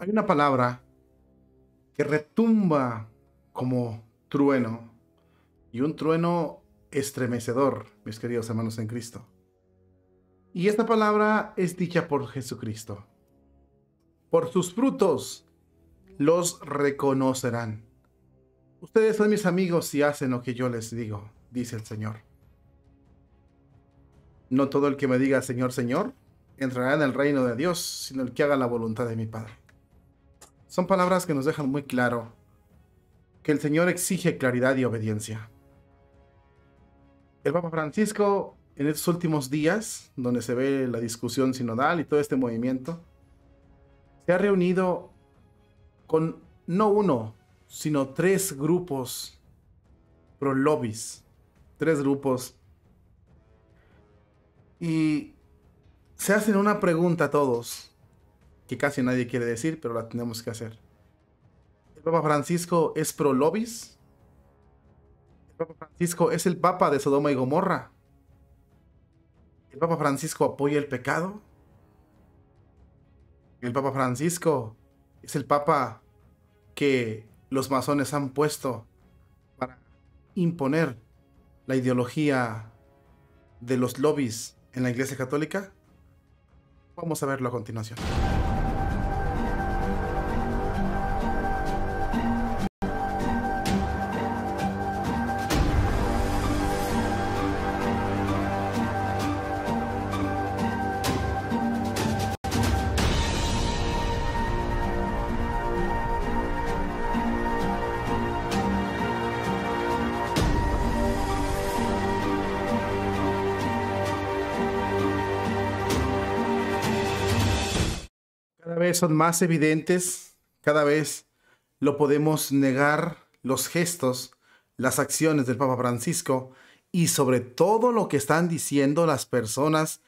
Hay una palabra que retumba como trueno y un trueno estremecedor, mis queridos hermanos en Cristo. Y esta palabra es dicha por Jesucristo. Por sus frutos los reconocerán. Ustedes son mis amigos si hacen lo que yo les digo, dice el Señor. No todo el que me diga Señor, Señor, entrará en el reino de Dios, sino el que haga la voluntad de mi Padre. Son palabras que nos dejan muy claro que el Señor exige claridad y obediencia. El Papa Francisco, en estos últimos días, donde se ve la discusión sinodal y todo este movimiento, se ha reunido con no uno, sino tres grupos pro lobbies, tres grupos. Y se hacen una pregunta a todos que casi nadie quiere decir, pero la tenemos que hacer. El Papa Francisco es pro lobbies. El Papa Francisco es el Papa de Sodoma y Gomorra. El Papa Francisco apoya el pecado. El Papa Francisco es el Papa que los masones han puesto para imponer la ideología de los lobbies en la Iglesia Católica? Vamos a verlo a continuación. son más evidentes, cada vez lo podemos negar los gestos, las acciones del Papa Francisco y sobre todo lo que están diciendo las personas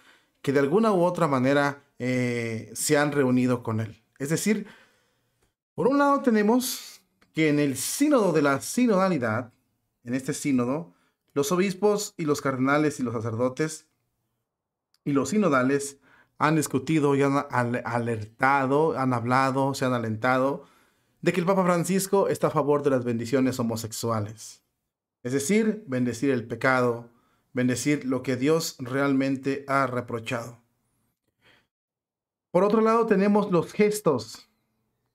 que de alguna u otra manera eh, se han reunido con él. Es decir, por un lado tenemos que en el sínodo de la sinodalidad, en este sínodo, los obispos y los cardenales y los sacerdotes y los sinodales han discutido y han alertado, han hablado, se han alentado de que el Papa Francisco está a favor de las bendiciones homosexuales. Es decir, bendecir el pecado, bendecir lo que Dios realmente ha reprochado. Por otro lado, tenemos los gestos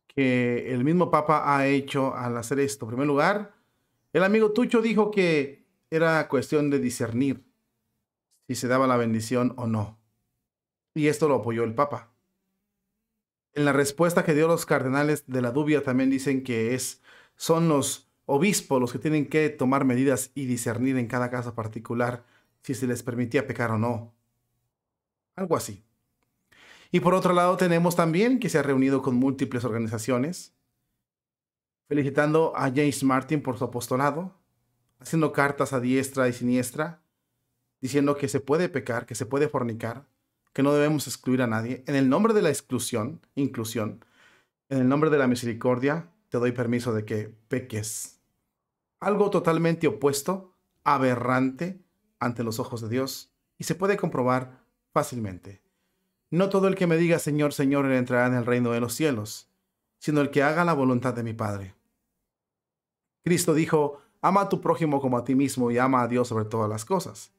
que el mismo Papa ha hecho al hacer esto. En primer lugar, el amigo Tucho dijo que era cuestión de discernir si se daba la bendición o no. Y esto lo apoyó el Papa. En la respuesta que dio los cardenales de la dubia también dicen que es, son los obispos los que tienen que tomar medidas y discernir en cada caso particular si se les permitía pecar o no. Algo así. Y por otro lado tenemos también que se ha reunido con múltiples organizaciones, felicitando a James Martin por su apostolado, haciendo cartas a diestra y siniestra, diciendo que se puede pecar, que se puede fornicar, que no debemos excluir a nadie. En el nombre de la exclusión, inclusión, en el nombre de la misericordia, te doy permiso de que peques. Algo totalmente opuesto, aberrante ante los ojos de Dios y se puede comprobar fácilmente. No todo el que me diga Señor, Señor entrará en el reino de los cielos, sino el que haga la voluntad de mi Padre. Cristo dijo, ama a tu prójimo como a ti mismo y ama a Dios sobre todas las cosas.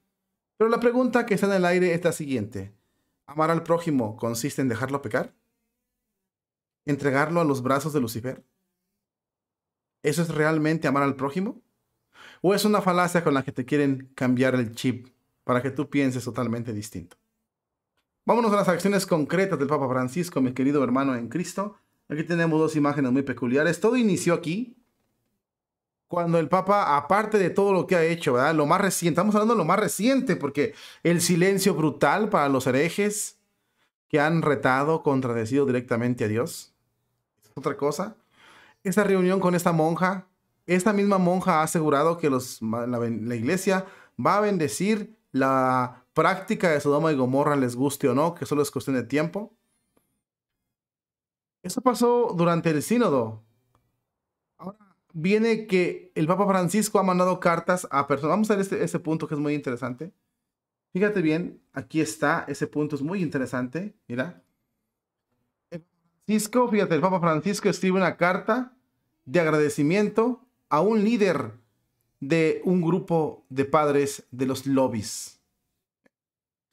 Pero la pregunta que está en el aire es la siguiente. ¿Amar al prójimo consiste en dejarlo pecar? ¿Entregarlo a los brazos de Lucifer? ¿Eso es realmente amar al prójimo? ¿O es una falacia con la que te quieren cambiar el chip para que tú pienses totalmente distinto? Vámonos a las acciones concretas del Papa Francisco, mi querido hermano en Cristo. Aquí tenemos dos imágenes muy peculiares. Todo inició aquí, cuando el Papa, aparte de todo lo que ha hecho, ¿verdad? Lo más reciente, estamos hablando de lo más reciente, porque el silencio brutal para los herejes que han retado, contradecido directamente a Dios. Es otra cosa. Esta reunión con esta monja, esta misma monja ha asegurado que la, la iglesia va a bendecir la práctica de Sodoma y Gomorra, les guste o no, que solo es cuestión de tiempo. Eso pasó durante el sínodo. Ahora viene que el Papa Francisco ha mandado cartas a personas. Vamos a ver este, este, punto que es muy interesante. Fíjate bien, aquí está, ese punto es muy interesante. Mira. Francisco, fíjate, el Papa Francisco escribe una carta de agradecimiento a un líder de un grupo de padres de los lobbies.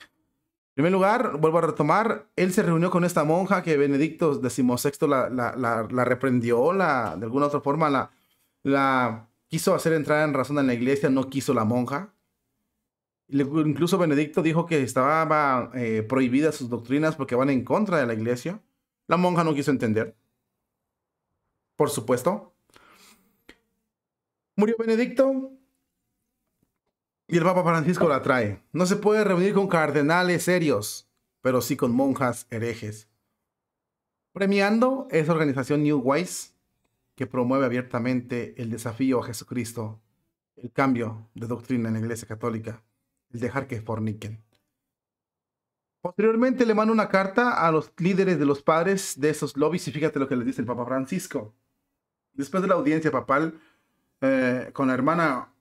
En primer lugar, vuelvo a retomar, él se reunió con esta monja que Benedicto XVI la, la reprendió, la, de alguna otra forma la, la quiso hacer entrar en razón en la iglesia, no quiso la monja. Incluso Benedicto dijo que estaba eh, prohibidas sus doctrinas porque van en contra de la iglesia. La monja no quiso entender. Por supuesto. Murió Benedicto y el Papa Francisco la trae. No se puede reunir con cardenales serios, pero sí con monjas herejes. Premiando Esa organización New Wise que promueve abiertamente el desafío a Jesucristo, el cambio de doctrina en la Iglesia Católica, el dejar que forniquen. Posteriormente le manda una carta a los líderes de los padres de esos lobbies y fíjate lo que les dice el Papa Francisco. Después de la audiencia papal eh, con la hermana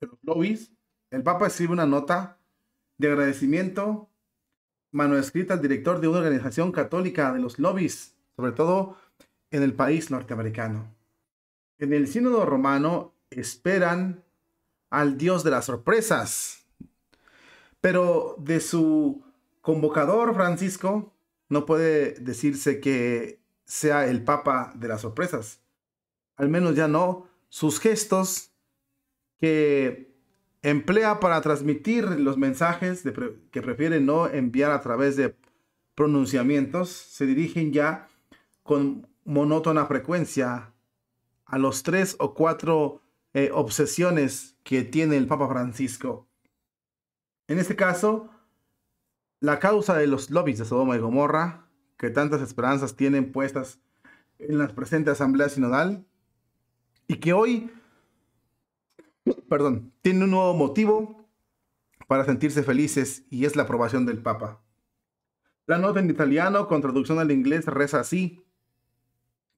de los lobbies, el Papa escribe una nota de agradecimiento manuscrita al director de una organización católica de los lobbies, sobre todo en el país norteamericano. En el sínodo romano esperan al dios de las sorpresas, pero de su convocador Francisco no puede decirse que sea el papa de las sorpresas. Al menos ya no sus gestos que emplea para transmitir los mensajes que prefiere no enviar a través de pronunciamientos se dirigen ya con monótona frecuencia a los tres o cuatro eh, obsesiones que tiene el Papa Francisco. En este caso, la causa de los lobbies de Sodoma y Gomorra, que tantas esperanzas tienen puestas en la presente Asamblea Sinodal, y que hoy, perdón, tiene un nuevo motivo para sentirse felices y es la aprobación del Papa. La nota en italiano con traducción al inglés reza así,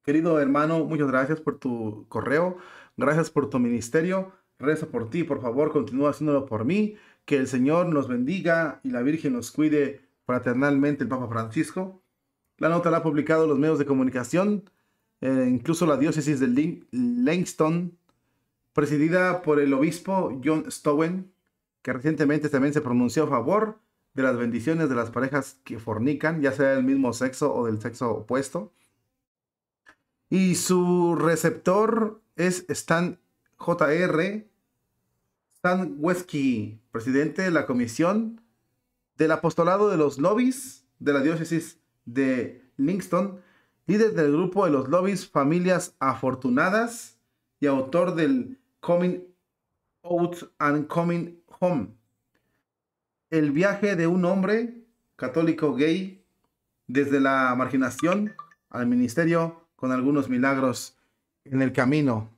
Querido hermano, muchas gracias por tu correo, gracias por tu ministerio, reza por ti, por favor, continúa haciéndolo por mí, que el Señor nos bendiga y la Virgen nos cuide fraternalmente el Papa Francisco. La nota la ha publicado los medios de comunicación, eh, incluso la diócesis de Langston, presidida por el obispo John Stowen, que recientemente también se pronunció a favor de las bendiciones de las parejas que fornican, ya sea del mismo sexo o del sexo opuesto. Y su receptor es Stan JR, Stan Wesky, presidente de la Comisión del Apostolado de los Lobbies de la Diócesis de Livingston, líder del grupo de los Lobbies Familias Afortunadas y autor del Coming Out and Coming Home. El viaje de un hombre católico gay desde la marginación al ministerio algunos milagros en el camino.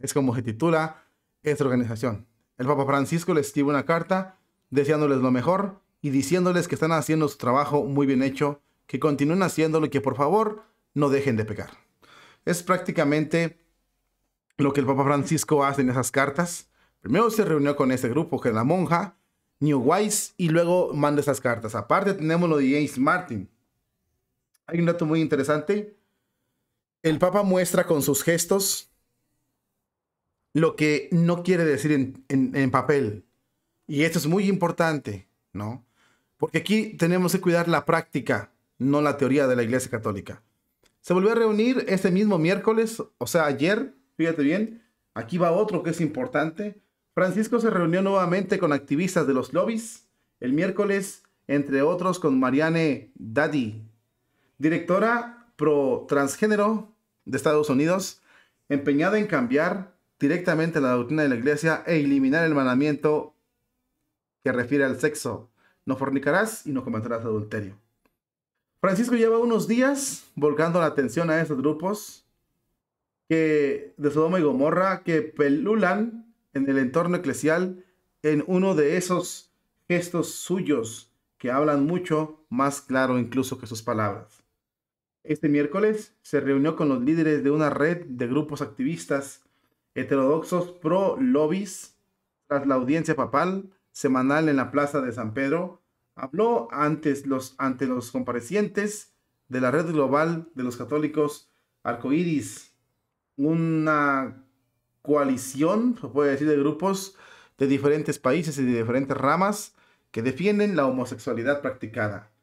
Es como se titula esta organización. El Papa Francisco les escribe una carta deseándoles lo mejor y diciéndoles que están haciendo su trabajo muy bien hecho, que continúen haciéndolo y que por favor no dejen de pecar. Es prácticamente lo que el Papa Francisco hace en esas cartas. Primero se reunió con ese grupo, que la monja, New Wise, y luego manda esas cartas. Aparte tenemos lo de James Martin. Hay un dato muy interesante el Papa muestra con sus gestos lo que no quiere decir en, papel. Y esto es muy importante, ¿no? Porque aquí tenemos que cuidar la práctica, no la teoría de la Iglesia Católica. Se volvió a reunir este mismo miércoles, o sea, ayer, fíjate bien, aquí va otro que es importante. Francisco se reunió nuevamente con activistas de los lobbies el miércoles, entre otros con Marianne Daddy, directora pro transgénero de Estados Unidos, empeñada en cambiar directamente la doctrina de la iglesia e eliminar el mandamiento que refiere al sexo. No fornicarás y no cometerás adulterio. Francisco lleva unos días volcando la atención a esos grupos que, de Sodoma y Gomorra que pelulan en el entorno eclesial en uno de esos gestos suyos que hablan mucho más claro incluso que sus palabras. Este miércoles se reunió con los líderes de una red de grupos activistas heterodoxos pro lobbies tras la audiencia papal semanal en la Plaza de San Pedro. Habló antes los, ante los comparecientes de la red global de los católicos Arcoiris, una coalición, se puede decir, de grupos de diferentes países y de diferentes ramas que defienden la homosexualidad practicada.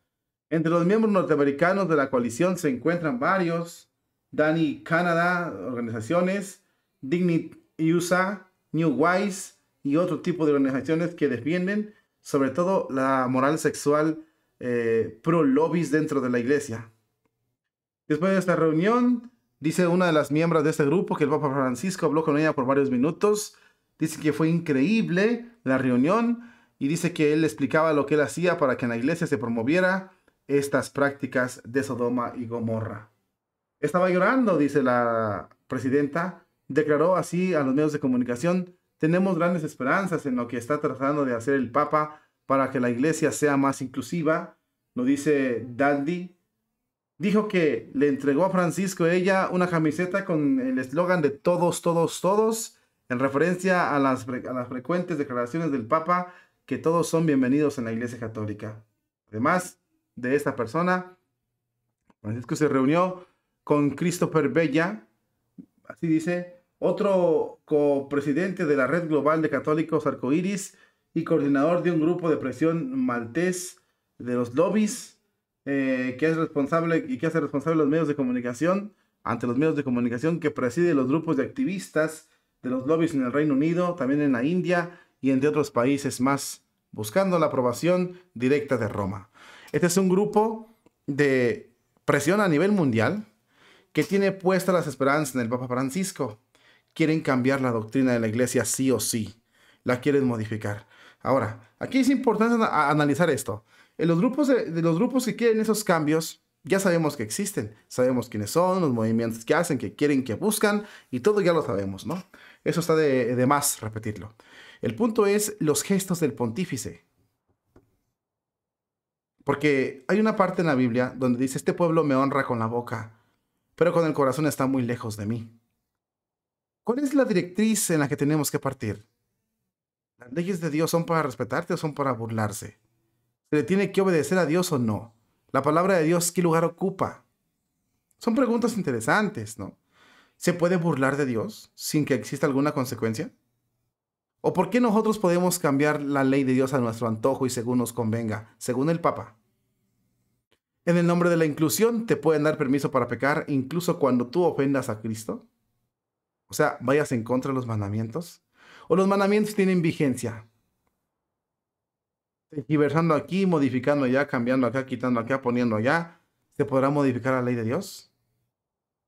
Entre los miembros norteamericanos de la coalición se encuentran varios, Dani Canada organizaciones, Dignity USA, New Wise y otro tipo de organizaciones que defienden sobre todo la moral sexual eh, pro lobbies dentro de la iglesia. Después de esta reunión, dice una de las miembros de este grupo que el Papa Francisco habló con ella por varios minutos. Dice que fue increíble la reunión y dice que él explicaba lo que él hacía para que en la iglesia se promoviera estas prácticas de Sodoma y Gomorra. Estaba llorando, dice la presidenta, declaró así a los medios de comunicación, tenemos grandes esperanzas en lo que está tratando de hacer el Papa para que la iglesia sea más inclusiva, lo dice Daldi. Dijo que le entregó a Francisco ella una camiseta con el eslogan de todos, todos, todos, en referencia a las, a las frecuentes declaraciones del Papa que todos son bienvenidos en la Iglesia Católica. Además, de esta persona. Francisco se reunió con Christopher Bella, así dice, otro copresidente de la Red Global de Católicos Arcoíris y coordinador de un grupo de presión maltés de los lobbies, eh, que es responsable y que hace responsable los medios de comunicación, ante los medios de comunicación, que preside los grupos de activistas de los lobbies en el Reino Unido, también en la India y entre otros países más, buscando la aprobación directa de Roma. Este es un grupo de presión a nivel mundial que tiene puestas las esperanzas en el Papa Francisco. Quieren cambiar la doctrina de la iglesia sí o sí. La quieren modificar. Ahora, aquí es importante analizar esto. En los grupos de, los grupos que quieren esos cambios, ya sabemos que existen, sabemos quiénes son, los movimientos que hacen, que quieren, que buscan, y todo ya lo sabemos, ¿no? Eso está de más repetirlo. El punto es los gestos del pontífice. Porque hay una parte en la Biblia donde dice, este pueblo me honra con la boca, pero con el corazón está muy lejos de mí. ¿Cuál es la directriz en la que tenemos que partir? ¿Las leyes de Dios son para respetarte o son para burlarse? ¿Se le tiene que obedecer a Dios o no? ¿La palabra de Dios qué lugar ocupa? Son preguntas interesantes, ¿no? ¿Se puede burlar de Dios sin que exista alguna consecuencia? ¿O por qué nosotros podemos cambiar la ley de Dios a nuestro antojo y según nos convenga, según el Papa? En el nombre de la inclusión te pueden dar permiso para pecar incluso cuando tú ofendas a Cristo. O sea, vayas en contra de los mandamientos. O los mandamientos tienen vigencia. Diversando aquí, modificando allá, cambiando acá, quitando acá, poniendo allá. ¿Se podrá modificar la ley de Dios?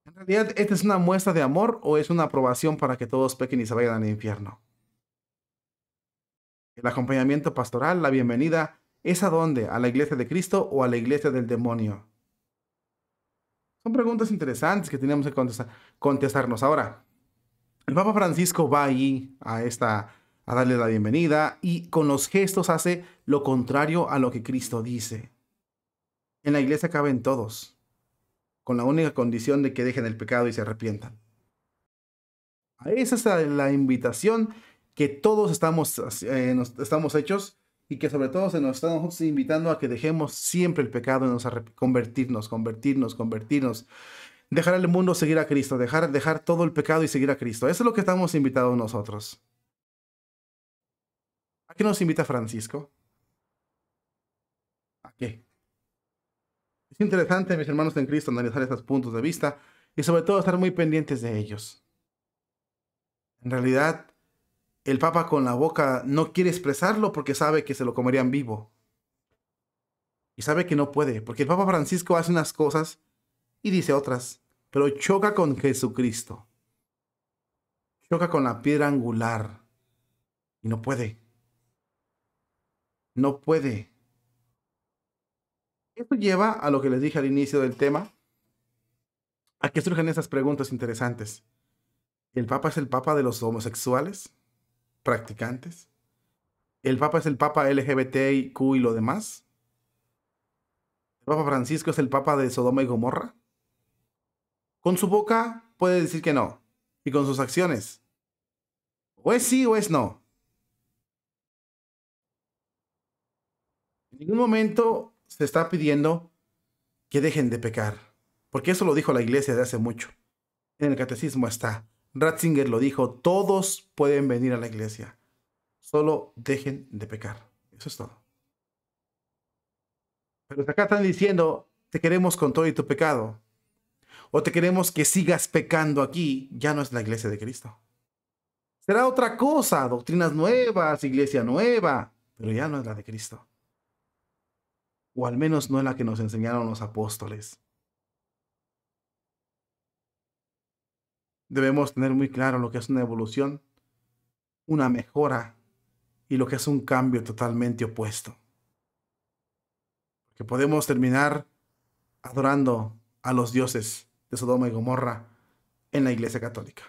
En realidad, ¿esta es una muestra de amor o es una aprobación para que todos pequen y se vayan al infierno? El acompañamiento pastoral, la bienvenida, ¿es a dónde? ¿A la iglesia de Cristo o a la iglesia del demonio? Son preguntas interesantes que tenemos que contestarnos. Ahora, el Papa Francisco va allí a esta a darle la bienvenida y con los gestos hace lo contrario a lo que Cristo dice. En la iglesia caben todos, con la única condición de que dejen el pecado y se arrepientan. Esa es la invitación que todos estamos, eh, estamos hechos y que sobre todo se nos está invitando a que dejemos siempre el pecado y nos convertirnos, convertirnos, convertirnos. Dejar el mundo, seguir a Cristo, dejar, dejar todo el pecado y seguir a Cristo. Eso es lo que estamos invitados nosotros. ¿A qué nos invita Francisco? ¿A qué? Es interesante, mis hermanos en Cristo, analizar estos puntos de vista y sobre todo estar muy pendientes de ellos. En realidad, el Papa con la boca no quiere expresarlo porque sabe que se lo comerían vivo. Y sabe que no puede, porque el Papa Francisco hace unas cosas y dice otras, pero choca con Jesucristo. Choca con la piedra angular. Y no puede. No puede. ¿Eso lleva a lo que les dije al inicio del tema, a que surgen esas preguntas interesantes. ¿El Papa es el Papa de los homosexuales? practicantes. El Papa es el Papa LGBTIQ y lo demás. El Papa Francisco es el Papa de Sodoma y Gomorra. Con su boca puede decir que no. Y con sus acciones. O es sí o es no. En ningún momento se está pidiendo que dejen de pecar. Porque eso lo dijo la iglesia de hace mucho. En el catecismo está. Ratzinger lo dijo, todos pueden venir a la iglesia, solo dejen de pecar. Eso es todo. Pero acá están diciendo, te queremos con todo y tu pecado, o te queremos que sigas pecando aquí, ya no es la iglesia de Cristo. Será otra cosa, doctrinas nuevas, iglesia nueva, pero ya no es la de Cristo. O al menos no es la que nos enseñaron los apóstoles. debemos tener muy claro lo que es una evolución, una mejora y lo que es un cambio totalmente opuesto. Que podemos terminar adorando a los dioses de Sodoma y Gomorra en la Iglesia Católica.